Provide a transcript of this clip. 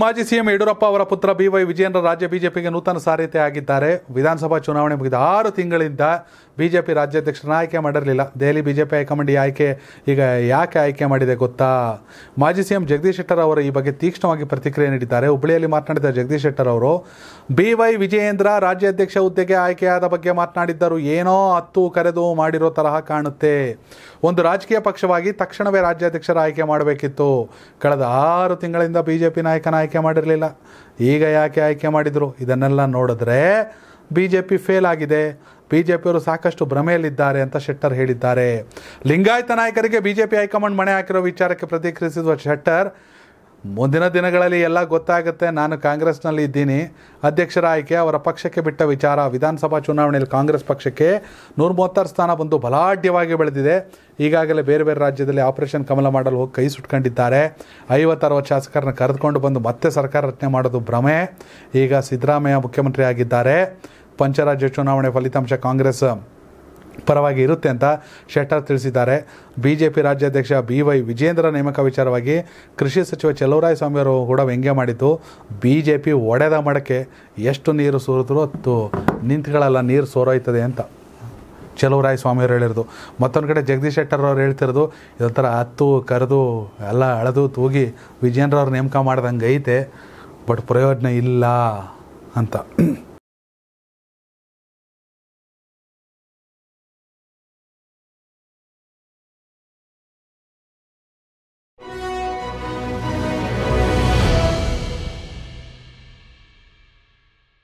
ಮಾಜಿ ಸಿಎಂ ಯಡಿಯೂರಪ್ಪ ಅವರ ಪುತ್ರ ಬಿವೈ ವಿಜಯೇಂದ್ರ ರಾಜ್ಯ ಬಿಜೆಪಿಗೆ ನೂತನ ಸಾರಥ್ಯ ಆಗಿದ್ದಾರೆ ವಿಧಾನಸಭಾ ಚುನಾವಣೆ ಮುಗಿದ ಆರು ತಿಂಗಳಿಂದ ಬಿಜೆಪಿ ರಾಜ್ಯಾಧ್ಯಕ್ಷರನ್ನ ಆಯ್ಕೆ ಮಾಡಿರಲಿಲ್ಲ ದೆಹಲಿ ಬಿಜೆಪಿ ಹೈಕಮಾಂಡ್ ಆಯ್ಕೆ ಈಗ ಯಾಕೆ ಆಯ್ಕೆ ಮಾಡಿದೆ ಗೊತ್ತಾ ಮಾಜಿ ಸಿಎಂ ಜಗದೀಶ್ ಶೆಟ್ಟರ್ ಅವರು ಈ ಬಗ್ಗೆ ತೀಕ್ಷ್ಣವಾಗಿ ಪ್ರತಿಕ್ರಿಯೆ ನೀಡಿದ್ದಾರೆ ಹುಬ್ಬಳ್ಳಿಯಲ್ಲಿ ಮಾತನಾಡಿದ ಜಗದೀಶ್ ಶೆಟ್ಟರ್ ಅವರು ಬಿವೈ ವಿಜಯೇಂದ್ರ ರಾಜ್ಯಾಧ್ಯಕ್ಷ ಹುದ್ದೆಗೆ ಆಯ್ಕೆಯಾದ ಬಗ್ಗೆ ಮಾತನಾಡಿದ್ದರು ಏನೋ ಹತ್ತು ಕರೆದು ಮಾಡಿರೋ ತರಹ ಕಾಣುತ್ತೆ ಒಂದು ರಾಜಕೀಯ ಪಕ್ಷವಾಗಿ ತಕ್ಷಣವೇ ರಾಜ್ಯಾಧ್ಯಕ್ಷರ ಆಯ್ಕೆ ಮಾಡಬೇಕಿತ್ತು ಕಳೆದ ಆರು ತಿಂಗಳಿಂದ ಬಿಜೆಪಿ ನಾಯಕನ ಆಯ್ಕೆ ಮಾಡಿರಲಿಲ್ಲ ಈಗ ಯಾಕೆ ಆಯ್ಕೆ ಮಾಡಿದರು ಇದನ್ನೆಲ್ಲ ನೋಡಿದ್ರೆ ಬಿ ಜೆ ಪಿ ಫೇಲ್ ಆಗಿದೆ ಬಿ ಜೆ ಪಿಯವರು ಸಾಕಷ್ಟು ಭ್ರಮೆಯಲ್ಲಿದ್ದಾರೆ ಅಂತ ಶೆಟ್ಟರ್ ಹೇಳಿದ್ದಾರೆ ಲಿಂಗಾಯತ ನಾಯಕರಿಗೆ ಬಿ ಜೆ ಪಿ ಹೈಕಮಾಂಡ್ ಮಣೆ ಹಾಕಿರೋ ವಿಚಾರಕ್ಕೆ ಪ್ರತಿಕ್ರಿಯಿಸಿರುವ ಶೆಟ್ಟರ್ ಮುಂದಿನ ದಿನಗಳಲ್ಲಿ ಎಲ್ಲ ಗೊತ್ತಾಗುತ್ತೆ ನಾನು ಕಾಂಗ್ರೆಸ್ನಲ್ಲಿ ಇದ್ದೀನಿ ಅಧ್ಯಕ್ಷರ ಆಯ್ಕೆ ಅವರ ಪಕ್ಷಕ್ಕೆ ಬಿಟ್ಟ ವಿಚಾರ ವಿಧಾನಸಭಾ ಚುನಾವಣೆಯಲ್ಲಿ ಕಾಂಗ್ರೆಸ್ ಪಕ್ಷಕ್ಕೆ ನೂರ ಮೂವತ್ತಾರು ಸ್ಥಾನ ಬಂದು ಬಲಾಢ್ಯವಾಗಿ ಬೆಳೆದಿದೆ ಈಗಾಗಲೇ ಬೇರೆ ಬೇರೆ ರಾಜ್ಯದಲ್ಲಿ ಆಪರೇಷನ್ ಕಮಲ ಮಾಡಲು ಹೋಗಿ ಕೈ ಸುಟ್ಕೊಂಡಿದ್ದಾರೆ ಐವತ್ತರವತ್ತು ಶಾಸಕರನ್ನ ಕರೆದುಕೊಂಡು ಬಂದು ಮತ್ತೆ ಸರ್ಕಾರ ರಚನೆ ಮಾಡೋದು ಭ್ರಮೆ ಈಗ ಸಿದ್ದರಾಮಯ್ಯ ಮುಖ್ಯಮಂತ್ರಿ ಆಗಿದ್ದಾರೆ ಪಂಚರಾಜ್ಯ ಚುನಾವಣೆ ಫಲಿತಾಂಶ ಕಾಂಗ್ರೆಸ್ ಪರವಾಗಿ ಇರುತ್ತೆ ಅಂತ ಶೆಟ್ಟರ್ ತಿಳಿಸಿದ್ದಾರೆ ಬಿಜೆಪಿ ರಾಜ್ಯಾಧ್ಯಕ್ಷ ಬಿ ವೈ ವಿಜೇಂದ್ರ ನೇಮಕ ವಿಚಾರವಾಗಿ ಕೃಷಿ ಸಚಿವ ಚೆಲುವರಾಯ ಸ್ವಾಮಿ ಅವರು ಕೂಡ ವ್ಯಂಗ್ಯ ಮಾಡಿದ್ದು ಪಿ ಒಡೆದ ಮಡಕೆ ಎಷ್ಟು ನೀರು ಸೋರಿದ್ರು ಅದು ನಿಂತ್ಗಳೆಲ್ಲ ನೀರು ಸೋರೋಯ್ತದೆ ಅಂತ ಚೆಲುವರಾಯ ಸ್ವಾಮಿಯವರು ಹೇಳಿರೋದು ಮತ್ತೊಂದು ಕಡೆ ಜಗದೀಶ್ ಶೆಟ್ಟರ್ ಅವ್ರು ಹೇಳ್ತಿರೋದು ಇದೊಂಥರ ಹತ್ತು ಕರೆದು ಎಲ್ಲ ಅಳೆದು ತೂಗಿ ವಿಜೇಂದ್ರ ಅವ್ರು ನೇಮಕ ಮಾಡ್ದಂಗೆ ಐತೆ ಬಟ್ ಪ್ರಯೋಜನ ಇಲ್ಲ ಅಂತ